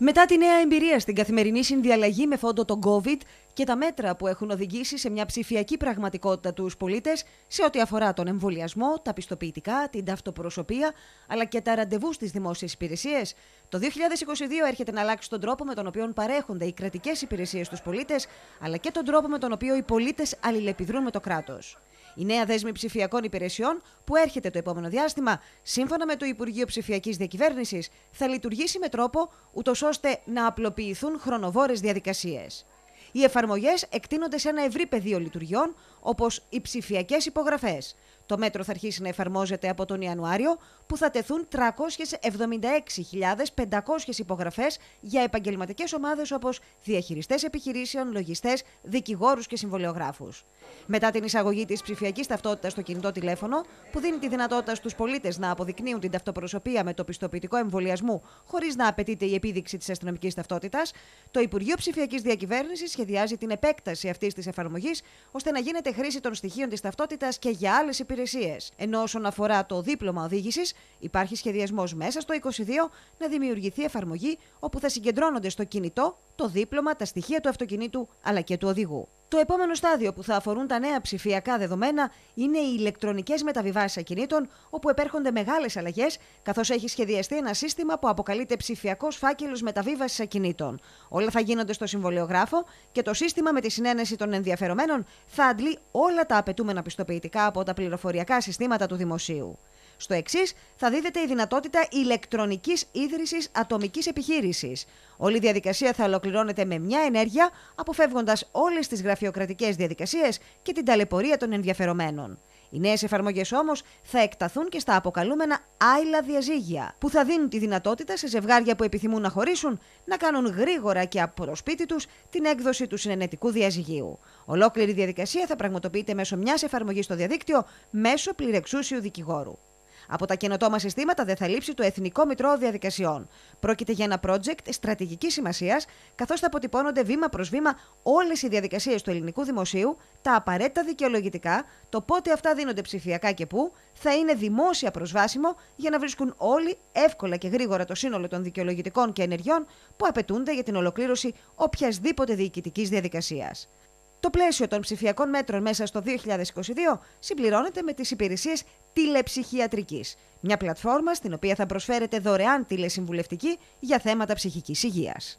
Μετά τη νέα εμπειρία στην καθημερινή συνδιαλλαγή με φόντο τον COVID και τα μέτρα που έχουν οδηγήσει σε μια ψηφιακή πραγματικότητα τους πολίτες σε ό,τι αφορά τον εμβολιασμό, τα πιστοποιητικά, την ταυτοπροσωπεία αλλά και τα ραντεβού στις δημόσιες υπηρεσίες, το 2022 έρχεται να αλλάξει τον τρόπο με τον οποίο παρέχονται οι κρατικές υπηρεσίες στους πολίτες αλλά και τον τρόπο με τον οποίο οι πολίτες αλληλεπιδρούν με το κράτος. Η νέα δέσμη ψηφιακών υπηρεσιών που έρχεται το επόμενο διάστημα, σύμφωνα με το Υπουργείο Ψηφιακής Διακυβέρνησης, θα λειτουργήσει με τρόπο ούτως ώστε να απλοποιηθούν χρονοβόρες διαδικασίες. Οι εφαρμογές εκτείνονται σε ένα ευρύ πεδίο λειτουργιών, όπως οι ψηφιακές υπογραφές, το μέτρο θα αρχίσει να εφαρμόζεται από τον Ιανουάριο, που θα τεθούν 376.500 υπογραφές για επαγγελματικές ομάδες όπως διαχειριστές επιχειρήσεων, λογιστές, δικηγόρους και συμβολιογράφους. Μετά την εισαγωγή της ψηφιακής ταυτότητας στο κινητό τηλέφωνο, που δίνει τη δυνατότητα στους πολίτες να αποδεικνύουν την ταυτοπροσωπία με το πιστοποιητικό εμβολιασμού χωρίς να απαιτείται η επίδειξη της αστυνομικής ταυτότητας, το Υπουργείο Ψηφιακής Διακυβέρνησης σχεδιάζει την επέκταση αυτής της εφαρμογής ώστε να γίνεται χρήση των στοιχείων της ταυτότητας και για άλλες υπηρεσίες ενώ όσον αφορά το δίπλωμα οδήγησης, υπάρχει σχεδιασμός μέσα στο 22 να δημιουργηθεί εφαρμογή όπου θα συγκεντρώνονται στο κινητό το δίπλωμα, τα στοιχεία του αυτοκινήτου αλλά και του οδηγού. Το επόμενο στάδιο που θα αφορούν τα νέα ψηφιακά δεδομένα είναι οι ηλεκτρονικές μεταβιβάσεις ακινήτων, όπου επέρχονται μεγάλες αλλαγές, καθώς έχει σχεδιαστεί ένα σύστημα που αποκαλείται ψηφιακός φάκελος μεταβίβασης ακινήτων. Όλα θα γίνονται στο συμβολιογράφο και το σύστημα με τη συνένεση των ενδιαφερομένων θα αντλεί όλα τα απαιτούμενα πιστοποιητικά από τα πληροφοριακά συστήματα του Δημοσίου. Στο εξής, θα δίδεται η δυνατότητα ηλεκτρονικής ίδρυσης ατομικής επιχείρησης. Όλη η διαδικασία θα ολοκληρώνεται με μια ενέργεια, αποφεύγοντας όλες τις γραφειοκρατικές διαδικασίες και την ταλαιπωρία των ενδιαφερομένων. Οι νέες εφαρμογές όμως θα εκταθούν και στα αποκαλούμενα άειλα διαζύγια, που θα δίνουν τη δυνατότητα σε ζευγάρια που επιθυμούν να χωρίσουν να κάνουν γρήγορα και από το σπίτι τους την έκδοση του συνενετικού διαζυγίου. Ολόκληρη διαδικασία θα πραγματοποιείται μέσω μιας εφαρμογής στο διαδίκτυο μέσω πληρεξούσιου δικηγόρου. Από τα καινοτόμα συστήματα δεν θα λείψει το Εθνικό Μητρό Διαδικασιών. Πρόκειται για ένα project στρατηγικής σημασίας, καθώς θα αποτυπώνονται βήμα προς βήμα όλες οι διαδικασίες του ελληνικού δημοσίου, τα απαραίτητα δικαιολογητικά, το πότε αυτά δίνονται ψηφιακά και πού, θα είναι δημόσια προσβάσιμο για να βρίσκουν όλοι εύκολα και γρήγορα το σύνολο των δικαιολογητικών και ενεργειών που απαιτούνται για την ολοκλήρωση οποιασδήποτε διοικητικής διαδικασίας. Το πλαίσιο των ψηφιακών μέτρων μέσα στο 2022 συμπληρώνεται με τις υπηρεσίες τηλεψυχιατρικής, μια πλατφόρμα στην οποία θα προσφέρεται δωρεάν τηλεσυμβουλευτική για θέματα ψυχικής υγείας.